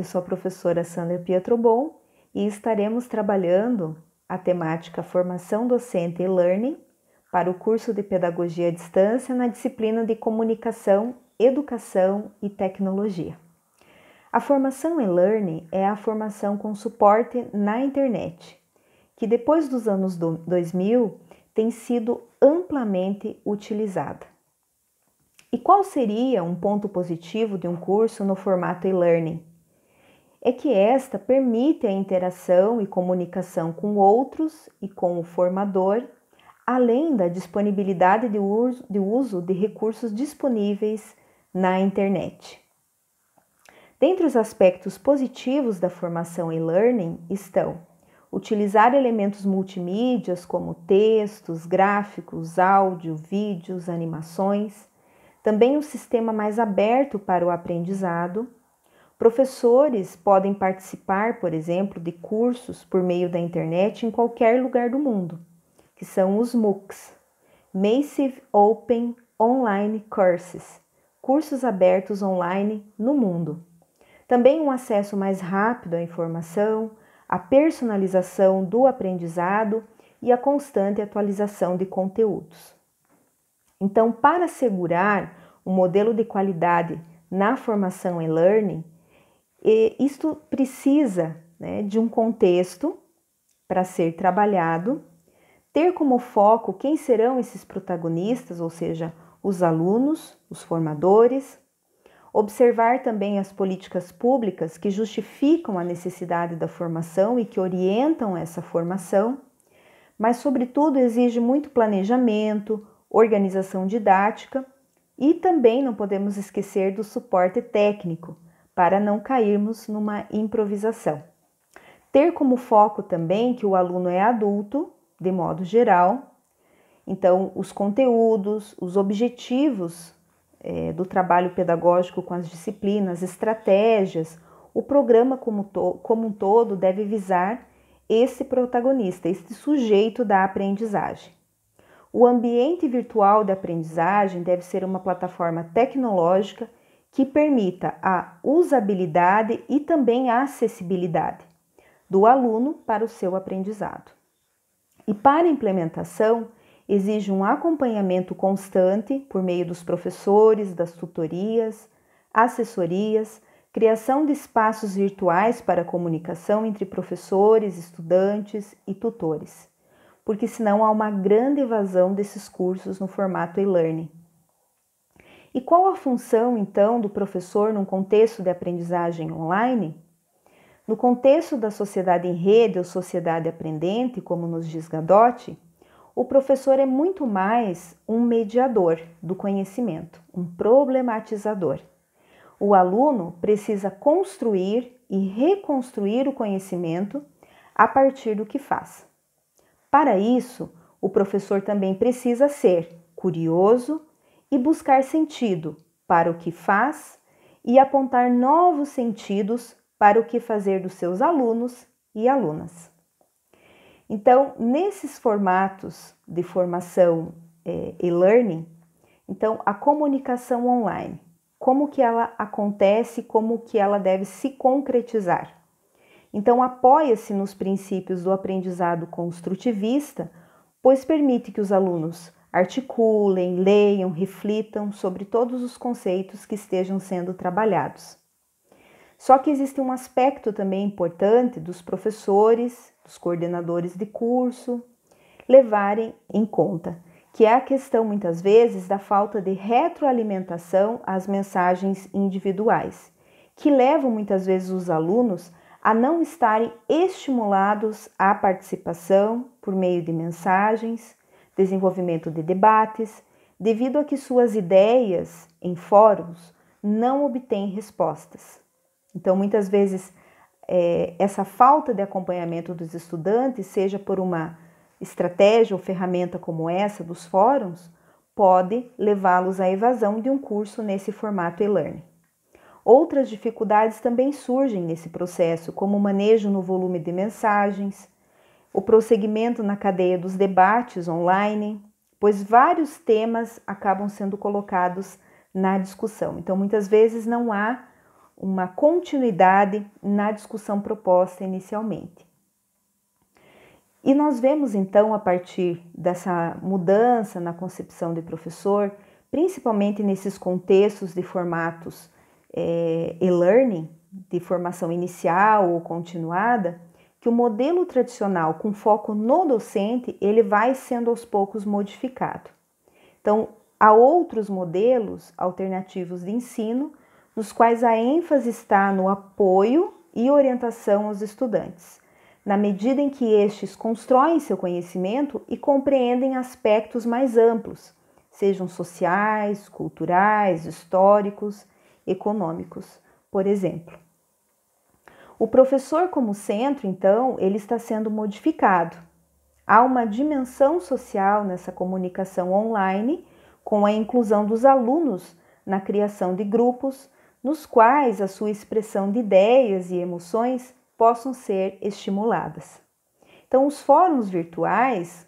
eu sou a professora Sandra Pietrobon e estaremos trabalhando a temática Formação Docente e Learning para o curso de Pedagogia à Distância na disciplina de Comunicação, Educação e Tecnologia. A formação em learning é a formação com suporte na internet, que depois dos anos 2000 tem sido amplamente utilizada. E qual seria um ponto positivo de um curso no formato e-learning? é que esta permite a interação e comunicação com outros e com o formador, além da disponibilidade de uso de, uso de recursos disponíveis na internet. Dentre os aspectos positivos da formação e-learning estão utilizar elementos multimídias como textos, gráficos, áudio, vídeos, animações, também um sistema mais aberto para o aprendizado Professores podem participar, por exemplo, de cursos por meio da internet em qualquer lugar do mundo, que são os MOOCs Massive Open Online Courses cursos abertos online no mundo. Também um acesso mais rápido à informação, a personalização do aprendizado e a constante atualização de conteúdos. Então, para assegurar um modelo de qualidade na formação e learning, e isto precisa né, de um contexto para ser trabalhado, ter como foco quem serão esses protagonistas, ou seja, os alunos, os formadores, observar também as políticas públicas que justificam a necessidade da formação e que orientam essa formação, mas, sobretudo, exige muito planejamento, organização didática e também não podemos esquecer do suporte técnico para não cairmos numa improvisação. Ter como foco também que o aluno é adulto, de modo geral, então os conteúdos, os objetivos é, do trabalho pedagógico com as disciplinas, estratégias, o programa como, to como um todo deve visar esse protagonista, esse sujeito da aprendizagem. O ambiente virtual de aprendizagem deve ser uma plataforma tecnológica que permita a usabilidade e também a acessibilidade do aluno para o seu aprendizado. E para a implementação, exige um acompanhamento constante por meio dos professores, das tutorias, assessorias, criação de espaços virtuais para comunicação entre professores, estudantes e tutores, porque senão há uma grande evasão desses cursos no formato e-learning e qual a função, então, do professor num contexto de aprendizagem online? No contexto da sociedade em rede ou sociedade aprendente, como nos diz Gadotti, o professor é muito mais um mediador do conhecimento, um problematizador. O aluno precisa construir e reconstruir o conhecimento a partir do que faz. Para isso, o professor também precisa ser curioso, e buscar sentido para o que faz e apontar novos sentidos para o que fazer dos seus alunos e alunas. Então, nesses formatos de formação é, e-learning, então a comunicação online, como que ela acontece, como que ela deve se concretizar. Então, apoia-se nos princípios do aprendizado construtivista, pois permite que os alunos Articulem, leiam, reflitam sobre todos os conceitos que estejam sendo trabalhados. Só que existe um aspecto também importante dos professores, dos coordenadores de curso, levarem em conta, que é a questão muitas vezes da falta de retroalimentação às mensagens individuais, que levam muitas vezes os alunos a não estarem estimulados à participação por meio de mensagens, desenvolvimento de debates, devido a que suas ideias em fóruns não obtêm respostas. Então, muitas vezes, é, essa falta de acompanhamento dos estudantes, seja por uma estratégia ou ferramenta como essa dos fóruns, pode levá-los à evasão de um curso nesse formato e-learning. Outras dificuldades também surgem nesse processo, como o manejo no volume de mensagens, o prosseguimento na cadeia dos debates online, pois vários temas acabam sendo colocados na discussão. Então, muitas vezes não há uma continuidade na discussão proposta inicialmente. E nós vemos então, a partir dessa mudança na concepção de professor, principalmente nesses contextos de formatos é, e-learning, de formação inicial ou continuada, que o modelo tradicional com foco no docente, ele vai sendo aos poucos modificado. Então, há outros modelos alternativos de ensino nos quais a ênfase está no apoio e orientação aos estudantes, na medida em que estes constroem seu conhecimento e compreendem aspectos mais amplos, sejam sociais, culturais, históricos, econômicos, por exemplo. O professor como centro, então, ele está sendo modificado. Há uma dimensão social nessa comunicação online, com a inclusão dos alunos na criação de grupos, nos quais a sua expressão de ideias e emoções possam ser estimuladas. Então, os fóruns virtuais,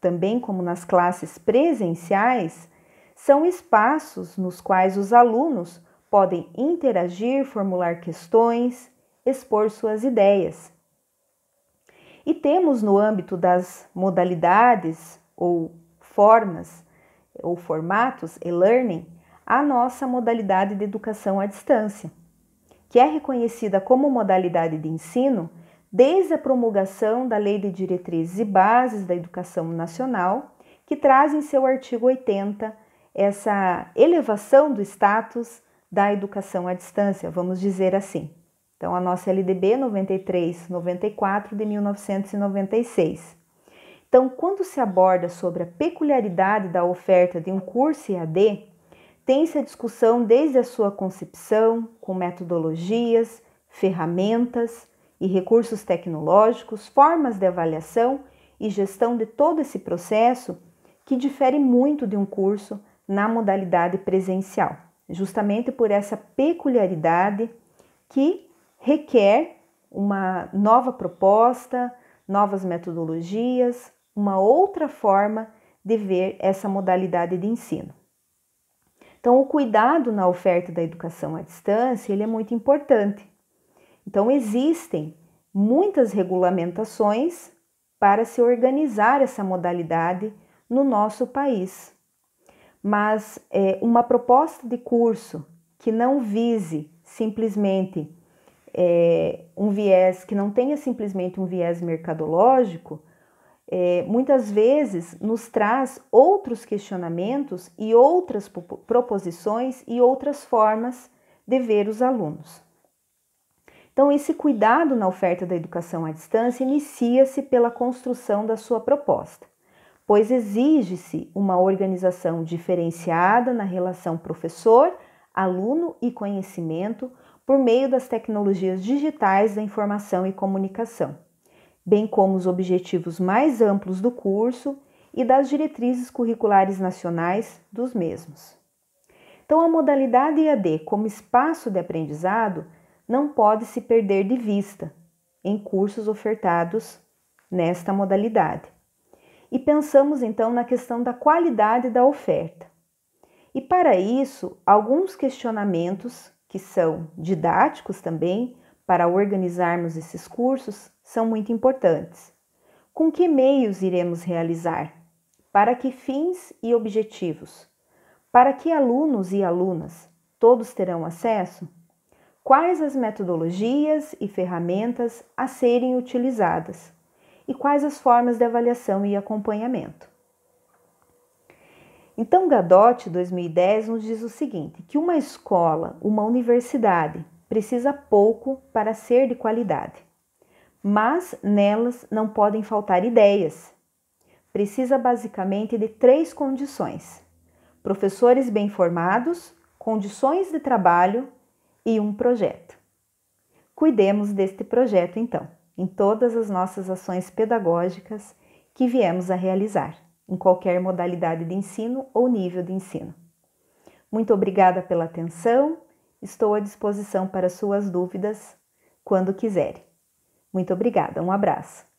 também como nas classes presenciais, são espaços nos quais os alunos podem interagir, formular questões, expor suas ideias. E temos no âmbito das modalidades ou formas ou formatos e-learning a nossa modalidade de educação à distância, que é reconhecida como modalidade de ensino desde a promulgação da Lei de Diretrizes e Bases da Educação Nacional, que traz em seu artigo 80 essa elevação do status da educação à distância, vamos dizer assim. Então, a nossa LDB 9394 de 1996. Então, quando se aborda sobre a peculiaridade da oferta de um curso EAD, tem-se a discussão desde a sua concepção, com metodologias, ferramentas e recursos tecnológicos, formas de avaliação e gestão de todo esse processo que difere muito de um curso na modalidade presencial, justamente por essa peculiaridade que requer uma nova proposta, novas metodologias, uma outra forma de ver essa modalidade de ensino. Então, o cuidado na oferta da educação à distância ele é muito importante. Então, existem muitas regulamentações para se organizar essa modalidade no nosso país. Mas é, uma proposta de curso que não vise simplesmente é, um viés que não tenha simplesmente um viés mercadológico, é, muitas vezes nos traz outros questionamentos e outras proposições e outras formas de ver os alunos. Então, esse cuidado na oferta da educação à distância inicia-se pela construção da sua proposta, pois exige-se uma organização diferenciada na relação professor, aluno e conhecimento, por meio das tecnologias digitais da informação e comunicação, bem como os objetivos mais amplos do curso e das diretrizes curriculares nacionais dos mesmos. Então, a modalidade EAD como espaço de aprendizado não pode se perder de vista em cursos ofertados nesta modalidade. E pensamos então na questão da qualidade da oferta. E para isso, alguns questionamentos que são didáticos também para organizarmos esses cursos, são muito importantes. Com que meios iremos realizar? Para que fins e objetivos? Para que alunos e alunas? Todos terão acesso? Quais as metodologias e ferramentas a serem utilizadas? E quais as formas de avaliação e acompanhamento? Então, Gadotti, 2010, nos diz o seguinte: que uma escola, uma universidade, precisa pouco para ser de qualidade, mas nelas não podem faltar ideias. Precisa basicamente de três condições: professores bem formados, condições de trabalho e um projeto. Cuidemos deste projeto, então, em todas as nossas ações pedagógicas que viemos a realizar em qualquer modalidade de ensino ou nível de ensino. Muito obrigada pela atenção, estou à disposição para suas dúvidas quando quiserem. Muito obrigada, um abraço.